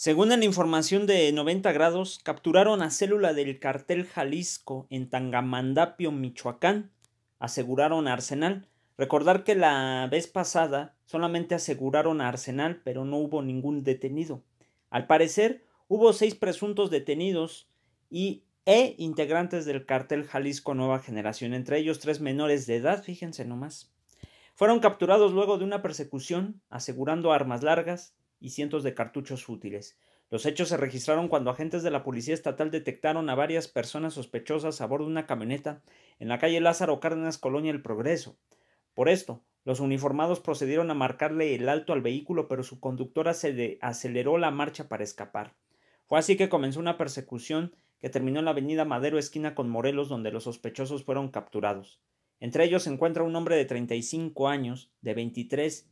Según la información de 90 grados, capturaron a célula del cartel Jalisco en Tangamandapio, Michoacán, aseguraron a Arsenal. Recordar que la vez pasada solamente aseguraron a Arsenal, pero no hubo ningún detenido. Al parecer, hubo seis presuntos detenidos y e integrantes del cartel Jalisco Nueva Generación, entre ellos tres menores de edad, fíjense nomás. Fueron capturados luego de una persecución, asegurando armas largas, y cientos de cartuchos fútiles. Los hechos se registraron cuando agentes de la Policía Estatal detectaron a varias personas sospechosas a bordo de una camioneta en la calle Lázaro Cárdenas, Colonia El Progreso. Por esto, los uniformados procedieron a marcarle el alto al vehículo, pero su conductora se aceleró la marcha para escapar. Fue así que comenzó una persecución que terminó en la avenida Madero esquina con Morelos, donde los sospechosos fueron capturados. Entre ellos se encuentra un hombre de 35 años, de 23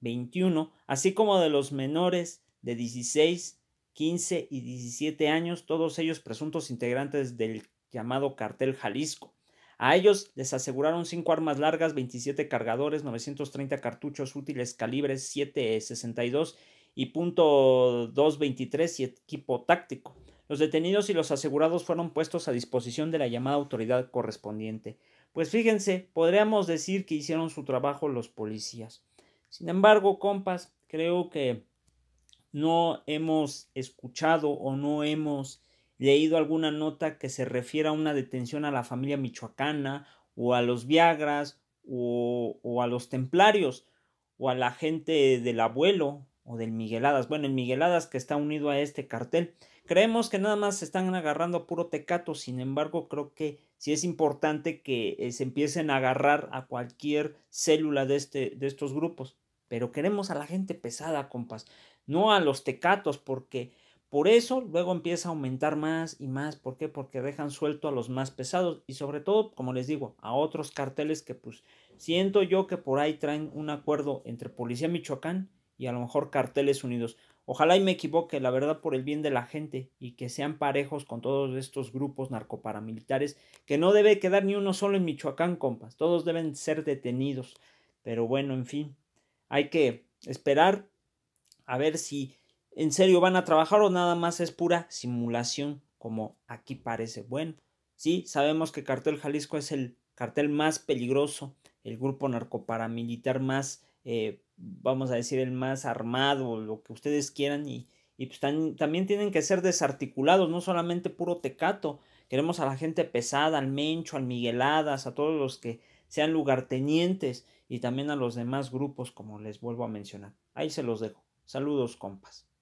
21, así como de los menores de 16, 15 y 17 años, todos ellos presuntos integrantes del llamado cartel Jalisco. A ellos les aseguraron cinco armas largas, 27 cargadores, 930 cartuchos útiles calibres 7.62 y .223 y equipo táctico. Los detenidos y los asegurados fueron puestos a disposición de la llamada autoridad correspondiente. Pues fíjense, podríamos decir que hicieron su trabajo los policías. Sin embargo, compas, creo que no hemos escuchado o no hemos leído alguna nota que se refiera a una detención a la familia michoacana o a los Viagras o, a los templarios o a la gente del abuelo o del Migueladas. Bueno, el Migueladas que está unido a este cartel. Creemos que nada más se están agarrando a puro tecato, sin embargo creo que sí es importante que eh, se empiecen a agarrar a cualquier célula de, este, de estos grupos. Pero queremos a la gente pesada, compas, no a los tecatos, porque por eso luego empieza a aumentar más y más. ¿Por qué? Porque dejan suelto a los más pesados y sobre todo, como les digo, a otros carteles que pues siento yo que por ahí traen un acuerdo entre Policía Michoacán y a lo mejor carteles unidos. Ojalá y me equivoque, la verdad, por el bien de la gente y que sean parejos con todos estos grupos narcoparamilitares, que no debe quedar ni uno solo en Michoacán, compas, todos deben ser detenidos. Pero bueno, en fin, hay que esperar a ver si en serio van a trabajar o nada más es pura simulación, como aquí parece. Bueno, sí, sabemos que Cartel Jalisco es el cartel más peligroso, el grupo narcoparamilitar más eh, vamos a decir, el más armado, lo que ustedes quieran, y, pues, también tienen que ser desarticulados, no solamente puro tecato. Queremos a la gente pesada, al Mencho, al Migueladas, a todos los que sean lugartenientes y también a los demás grupos, como les vuelvo a mencionar. Ahí se los dejo. Saludos, compas.